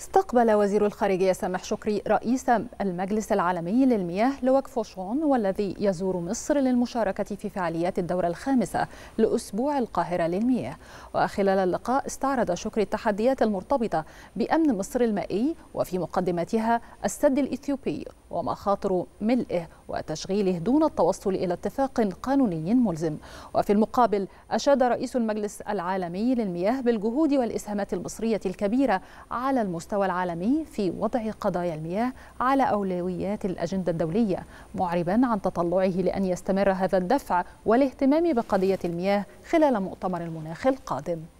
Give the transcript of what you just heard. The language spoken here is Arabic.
استقبل وزير الخارجية سامح شكري رئيس المجلس العالمي للمياه لوك فوشون والذي يزور مصر للمشاركة في فعاليات الدورة الخامسة لأسبوع القاهرة للمياه وخلال اللقاء استعرض شكري التحديات المرتبطة بأمن مصر المائي وفي مقدمتها السد الإثيوبي ومخاطر ملئه وتشغيله دون التوصل إلى اتفاق قانوني ملزم وفي المقابل أشاد رئيس المجلس العالمي للمياه بالجهود والإسهامات المصرية الكبيرة على المستوى العالمي في وضع قضايا المياه على أولويات الأجندة الدولية معربا عن تطلعه لأن يستمر هذا الدفع والاهتمام بقضية المياه خلال مؤتمر المناخ القادم